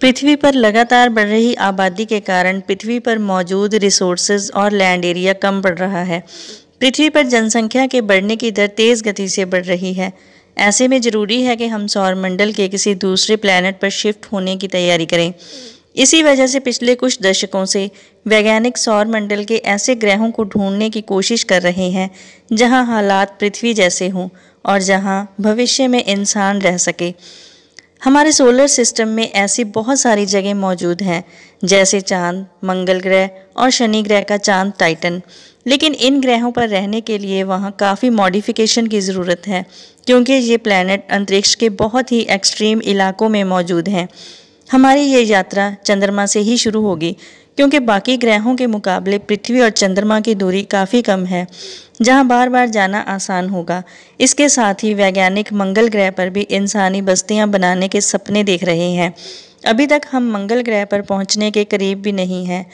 पृथ्वी पर लगातार बढ़ रही आबादी के कारण पृथ्वी पर मौजूद रिसोर्सेज और लैंड एरिया कम बढ़ रहा है पृथ्वी पर जनसंख्या के बढ़ने की दर तेज़ गति से बढ़ रही है ऐसे में ज़रूरी है कि हम सौरमंडल के किसी दूसरे प्लैनेट पर शिफ्ट होने की तैयारी करें इसी वजह से पिछले कुछ दशकों से वैज्ञानिक सौरमंडल के ऐसे ग्रहों को ढूंढने की कोशिश कर रहे हैं जहां हालात पृथ्वी जैसे हों और जहां भविष्य में इंसान रह सके हमारे सोलर सिस्टम में ऐसी बहुत सारी जगह मौजूद हैं जैसे चांद मंगल ग्रह और शनि ग्रह का चांद टाइटन लेकिन इन ग्रहों पर रहने के लिए वहाँ काफ़ी मॉडिफिकेशन की ज़रूरत है क्योंकि ये प्लैनेट अंतरिक्ष के बहुत ही एक्सट्रीम इलाकों में मौजूद हैं हमारी ये यात्रा चंद्रमा से ही शुरू होगी क्योंकि बाकी ग्रहों के मुकाबले पृथ्वी और चंद्रमा की दूरी काफ़ी कम है जहां बार बार जाना आसान होगा इसके साथ ही वैज्ञानिक मंगल ग्रह पर भी इंसानी बस्तियां बनाने के सपने देख रहे हैं अभी तक हम मंगल ग्रह पर पहुंचने के करीब भी नहीं हैं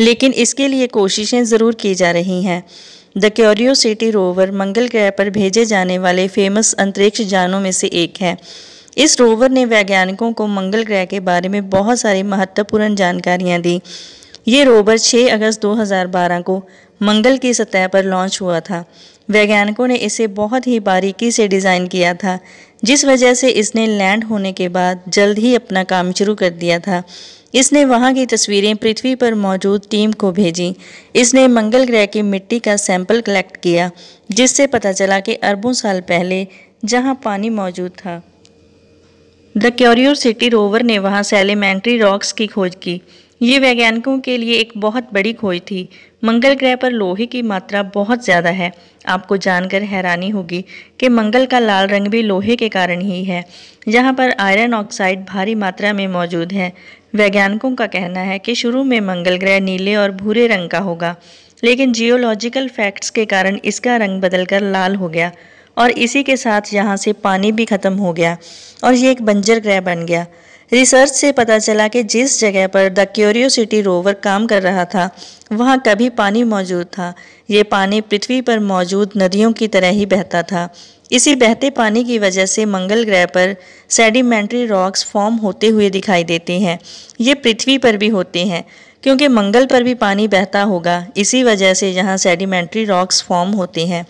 लेकिन इसके लिए कोशिशें ज़रूर की जा रही हैं द क्योरियो सिटी रोवर मंगल ग्रह पर भेजे जाने वाले फेमस अंतरिक्ष जानों में से एक है इस रोवर ने वैज्ञानिकों को मंगल ग्रह के बारे में बहुत सारी महत्वपूर्ण जानकारियां दी ये रोवर 6 अगस्त 2012 को मंगल की सतह पर लॉन्च हुआ था वैज्ञानिकों ने इसे बहुत ही बारीकी से डिज़ाइन किया था जिस वजह से इसने लैंड होने के बाद जल्द ही अपना काम शुरू कर दिया था इसने वहां की तस्वीरें पृथ्वी पर मौजूद टीम को भेजी इसने मंगल ग्रह की मिट्टी का सैंपल कलेक्ट किया जिससे पता चला कि अरबों साल पहले जहां पानी मौजूद था द सिटी रोवर ने वहाँ सेलिमेंट्री रॉक्स की खोज की ये वैज्ञानिकों के लिए एक बहुत बड़ी खोज थी मंगल ग्रह पर लोहे की मात्रा बहुत ज़्यादा है आपको जानकर हैरानी होगी कि मंगल का लाल रंग भी लोहे के कारण ही है यहाँ पर आयरन ऑक्साइड भारी मात्रा में मौजूद है वैज्ञानिकों का कहना है कि शुरू में मंगल ग्रह नीले और भूरे रंग का होगा लेकिन जियोलॉजिकल फैक्ट्स के कारण इसका रंग बदलकर लाल हो गया और इसी के साथ यहाँ से पानी भी ख़त्म हो गया और ये एक बंजर ग्रह बन गया रिसर्च से पता चला कि जिस जगह पर द क्यूरियोसिटी रोवर काम कर रहा था वहाँ कभी पानी मौजूद था ये पानी पृथ्वी पर मौजूद नदियों की तरह ही बहता था इसी बहते पानी की वजह से मंगल ग्रह पर सेडिमेंट्री रॉक्स फॉर्म होते हुए दिखाई देते हैं ये पृथ्वी पर भी होते हैं क्योंकि मंगल पर भी पानी बहता होगा इसी वजह से यहाँ सेडिमेंट्री रॉक्स फॉर्म होते हैं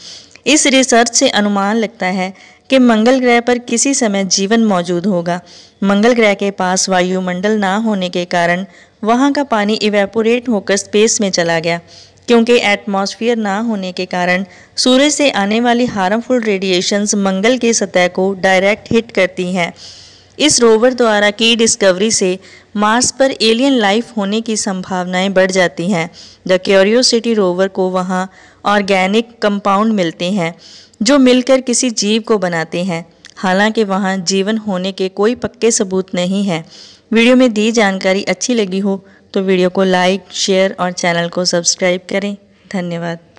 इस रिसर्च से अनुमान लगता है कि मंगल ग्रह पर किसी समय जीवन मौजूद होगा मंगल ग्रह के पास वायुमंडल ना होने के कारण वहाँ का पानी इवेपोरेट होकर स्पेस में चला गया क्योंकि एटमॉस्फेयर ना होने के कारण सूर्य से आने वाली हार्मफुल रेडिएशंस मंगल की सतह को डायरेक्ट हिट करती हैं इस रोवर द्वारा की डिस्कवरी से मार्स पर एलियन लाइफ होने की संभावनाएं बढ़ जाती हैं द क्योरियोसिटी रोवर को वहां ऑर्गेनिक कंपाउंड मिलते हैं जो मिलकर किसी जीव को बनाते हैं हालांकि वहाँ जीवन होने के कोई पक्के सबूत नहीं है वीडियो में दी जानकारी अच्छी लगी हो तो वीडियो को लाइक शेयर और चैनल को सब्सक्राइब करें धन्यवाद